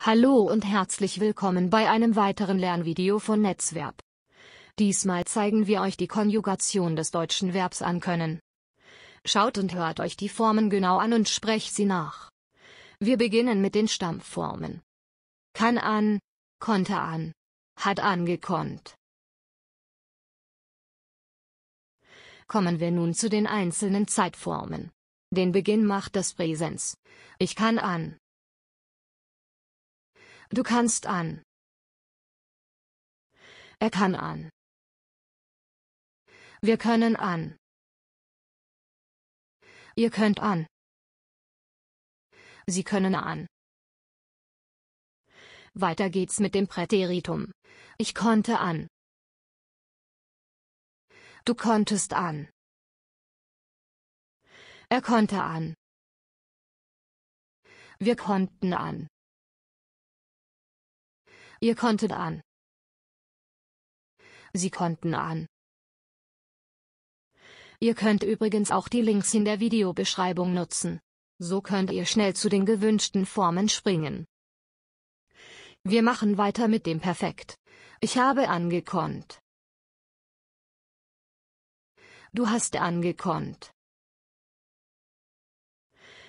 Hallo und herzlich willkommen bei einem weiteren Lernvideo von Netzverb. Diesmal zeigen wir euch die Konjugation des deutschen Verbs ankönnen. Schaut und hört euch die Formen genau an und sprecht sie nach. Wir beginnen mit den Stammformen. Kann an, konnte an, hat angekonnt. Kommen wir nun zu den einzelnen Zeitformen. Den Beginn macht das Präsens. Ich kann an, Du kannst an. Er kann an. Wir können an. Ihr könnt an. Sie können an. Weiter geht's mit dem Präteritum. Ich konnte an. Du konntest an. Er konnte an. Wir konnten an. Ihr konntet an. Sie konnten an. Ihr könnt übrigens auch die Links in der Videobeschreibung nutzen. So könnt ihr schnell zu den gewünschten Formen springen. Wir machen weiter mit dem Perfekt. Ich habe angekonnt. Du hast angekonnt.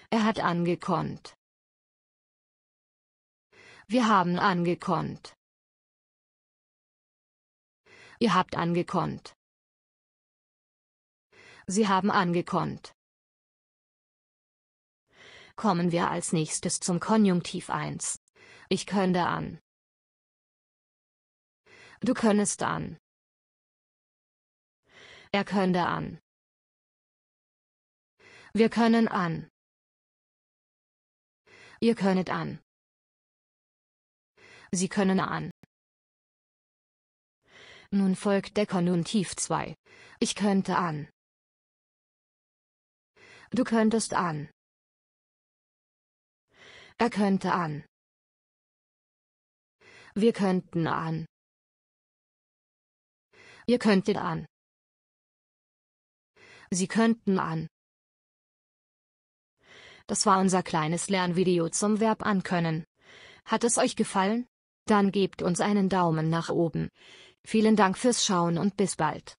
Er hat angekonnt. Wir haben angekonnt. Ihr habt angekonnt. Sie haben angekonnt. Kommen wir als nächstes zum Konjunktiv 1. Ich könnte an. Du könntest an. Er könnte an. Wir können an. Ihr könnet an. Sie können an. Nun folgt der Konjunktiv 2. Ich könnte an. Du könntest an. Er könnte an. Wir könnten an. Ihr könntet an. Sie könnten an. Das war unser kleines Lernvideo zum Verb ankönnen. Hat es euch gefallen? Dann gebt uns einen Daumen nach oben. Vielen Dank fürs Schauen und bis bald.